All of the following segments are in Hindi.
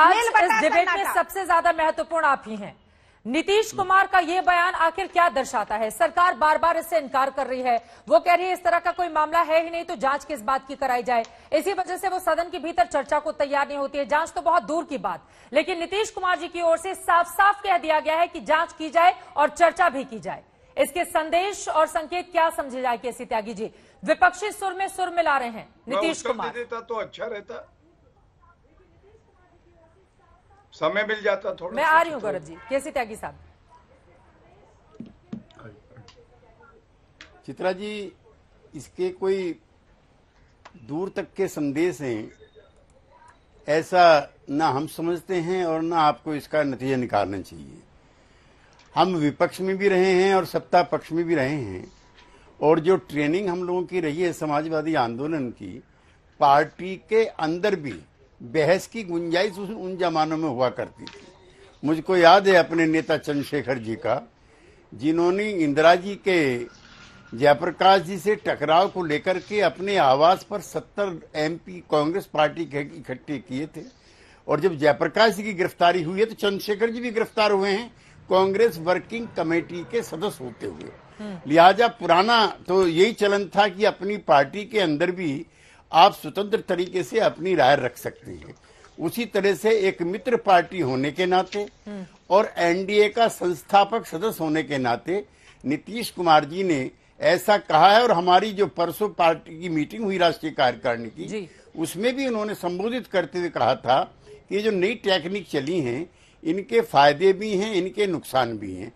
आज इस डिबेट में सबसे ज्यादा महत्वपूर्ण आप ही हैं नीतीश कुमार का यह बयान आखिर क्या दर्शाता है सरकार बार बार इससे इनकार कर रही है वो कह रही है इस तरह का कोई मामला है ही नहीं तो जांच किस बात की कराई जाए इसी वजह से वो सदन के भीतर चर्चा को तैयार नहीं होती है जांच तो बहुत दूर की बात लेकिन नीतीश कुमार जी की ओर से साफ साफ कह दिया गया है कि जांच की जाए और चर्चा भी की जाए इसके संदेश और संकेत क्या समझे जाए के त्यागी जी विपक्षी सुर में सुर मिला रहे हैं नीतीश कुमार तो अच्छा रहता समय मिल जाता थोड़ा मैं आ रही हूँ तो गौरव जी कैसे त्यागी साहब चित्रा जी इसके कोई दूर तक के संदेश हैं ऐसा ना हम समझते हैं और ना आपको इसका नतीजा निकालना चाहिए हम विपक्ष में भी रहे हैं और सत्ता पक्ष में भी रहे हैं और जो ट्रेनिंग हम लोगों की रही है समाजवादी आंदोलन की पार्टी के अंदर भी बहस की गुंजाइश उस उन जमानों में हुआ करती थी मुझको याद है अपने नेता चंद्रशेखर जी का जिन्होंने इंदिरा जी के जयप्रकाश जी से टकराव को लेकर के अपने आवास पर सत्तर एमपी कांग्रेस पार्टी के इकट्ठे किए थे और जब जयप्रकाश जी की गिरफ्तारी हुई है तो चंद्रशेखर जी भी गिरफ्तार हुए हैं कांग्रेस वर्किंग कमेटी के सदस्य होते हुए हम्म। लिहाजा पुराना तो यही चलन था कि अपनी पार्टी के अंदर भी आप स्वतंत्र तरीके से अपनी राय रख सकते हैं उसी तरह से एक मित्र पार्टी होने के नाते और एनडीए का संस्थापक सदस्य होने के नाते नीतीश कुमार जी ने ऐसा कहा है और हमारी जो परसों पार्टी की मीटिंग हुई राष्ट्रीय कार्यकारिणी की उसमें भी उन्होंने संबोधित करते हुए कहा था कि जो नई टेक्निक चली हैं इनके फायदे भी हैं इनके नुकसान भी हैं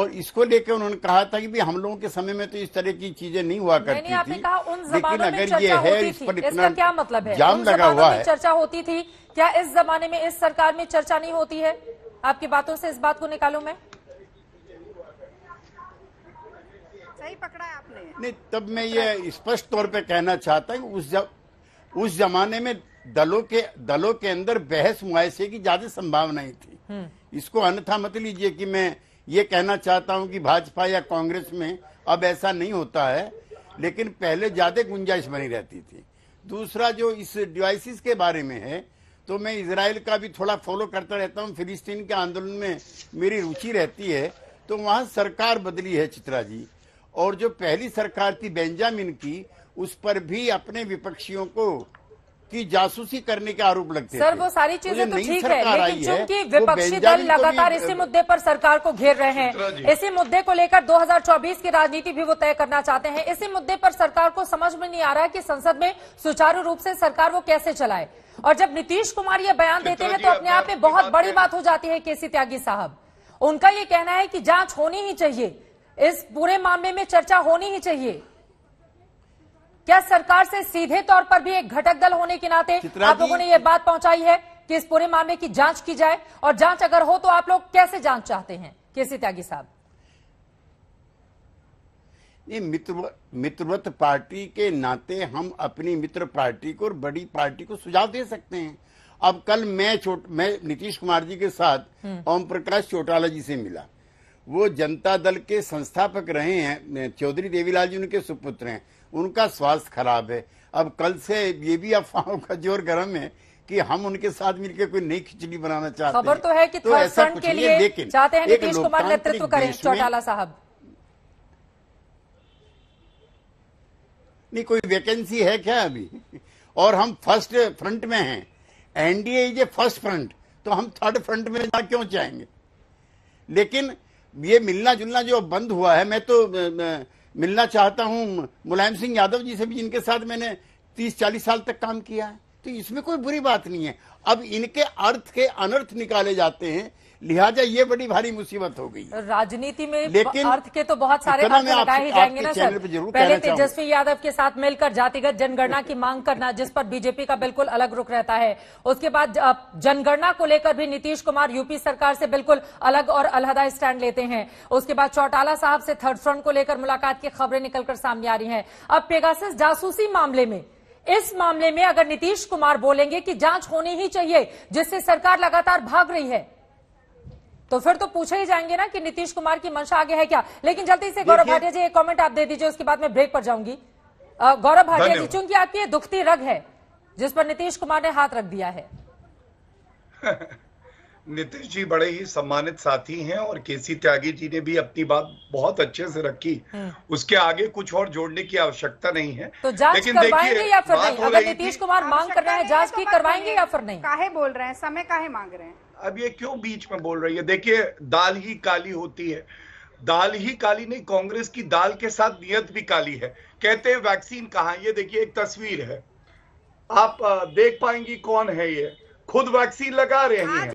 और इसको लेकर उन्होंने कहा था कि भी हम लोगों के समय में तो इस तरह की चीजें नहीं हुआ करती थी लेकिन अगर ये है इस पर इतना क्या मतलब है जाम लगा हुआ है चर्चा होती थी क्या इस जमाने में इस सरकार में चर्चा नहीं होती है आपकी बातों से इस बात को निकालू मैं सही पकड़ा है आपने नहीं तब मैं ये स्पष्ट तौर पे कहना चाहता हूँ उस जब उस जमाने में दलों के दलों के अंदर बहस मुआसे की ज्यादा संभावना थी हम्म। इसको अन्यथा मत लीजिए कि मैं ये कहना चाहता हूं कि भाजपा या कांग्रेस में अब ऐसा नहीं होता है लेकिन पहले ज़्यादा गुंजाइश बनी रहती थी दूसरा जो इस डिवाइसिस के बारे में है तो मैं इसराइल का भी थोड़ा फॉलो करता रहता हूँ फिलिस्तीन के आंदोलन में मेरी रुचि रहती है तो वहां सरकार बदली है चित्रा जी और जो पहली सरकार थी बेंजामिन की उस पर भी अपने विपक्षियों को की जासूसी करने के आरोप लगते सर वो सारी तो चीजें तो ठीक है लेकिन चूंकि विपक्षी दल लगातार इसी मुद्दे पर सरकार को घेर रहे हैं इसी मुद्दे को लेकर 2024 की राजनीति भी वो तय करना चाहते हैं इसी मुद्दे पर सरकार को समझ में नहीं आ रहा है कि संसद में सुचारू रूप से सरकार वो कैसे चलाए और जब नीतीश कुमार ये बयान देते हैं तो अपने आप में बहुत बड़ी बात हो जाती है के त्यागी साहब उनका ये कहना है कि जांच होनी ही चाहिए इस पूरे मामले में चर्चा होनी ही चाहिए क्या सरकार से सीधे तौर पर भी एक घटक दल होने के नाते आप लोगों ने यह बात पहुंचाई है कि इस पूरे मामले की जांच की जाए और जांच अगर हो तो आप लोग कैसे जांच चाहते हैं केसी त्यागी साहब नहीं मित्र मित्रवत पार्टी के नाते हम अपनी मित्र पार्टी को और बड़ी पार्टी को सुझाव दे सकते हैं अब कल मैं छोट मैं नीतीश कुमार जी के साथ हम्म। ओम प्रकाश चौटाला जी से मिला वो जनता दल के संस्थापक रहे हैं चौधरी देवीलाल जी उनके सुपुत्र हैं उनका स्वास्थ्य खराब है अब कल से ये भी अफवाहों का जोर गर्म है कि हम उनके साथ मिलकर कोई नई खिचड़ी बनाना चाहते खबर तो है कि तो ऐसा कुछ के लिए लेकिन चाहते हैं नीतीश कुमार नेतृत्व करें चौटाला साहब नहीं कोई वैकेंसी है क्या अभी और हम फर्स्ट फ्रंट में हैं NDA is a first front तो हम थर्ड फ्रंट में जा क्यों चाहेंगे लेकिन ये मिलना जुलना जो बंद हुआ है मैं तो मिलना चाहता हूँ मुलायम सिंह यादव जी से भी जिनके साथ मैंने तीस चालीस साल तक काम किया है तो इसमें कोई बुरी बात नहीं है अब इनके अर्थ के अनर्थ निकाले जाते हैं लिहाजा ये बड़ी भारी मुसीबत हो गई राजनीति में लेकिन अर्थ के तो बहुत सारे खाते ही जाएंगे ना सर पहले तेजस्वी यादव के साथ मिलकर जातिगत जनगणना की मांग करना जिस पर बीजेपी का बिल्कुल अलग रुख रहता है उसके बाद जनगणना को लेकर भी नीतीश कुमार यूपी सरकार से बिल्कुल अलग और अलहदा स्टैंड लेते हैं उसके बाद चौटाला साहब से थर्ड फ्रंट को लेकर मुलाकात की खबरें निकलकर सामने आ रही है अब पेगासिस जासूसी मामले में इस मामले में अगर नीतीश कुमार बोलेंगे कि जांच होनी ही चाहिए जिससे सरकार लगातार भाग रही है तो फिर तो पूछे ही जाएंगे ना कि नीतीश कुमार की मंशा आगे है क्या लेकिन जल्दी से गौरव भाटिया जी एक कमेंट आप दे दीजिए उसके बाद में ब्रेक पर जाऊंगी गौरव भाटिया जी चूंकि आपकी दुखती रग है जिस पर नीतीश कुमार ने हाथ रख दिया है नीतीश जी बड़े ही सम्मानित साथी हैं और केसी त्यागी जी ने भी अपनी बात बहुत अच्छे से रखी हाँ। उसके आगे कुछ और जोड़ने की आवश्यकता नहीं है तो जांच लेकिन करवाएंगे या फिर नहीं अगर नीतीश कुमार मांग कर रहे हैं जांच की करवाएंगे या फिर नहीं काहे बोल रहे हैं समय काहे मांग रहे हैं अब ये क्यों बीच में बोल रही है देखिये दाल ही काली होती है दाल ही काली नहीं कांग्रेस की दाल के साथ नियत भी काली है कहते हैं वैक्सीन कहा ये देखिए एक तस्वीर है आप देख पाएंगी कौन है ये खुद वैक्सीन लगा रहे हैं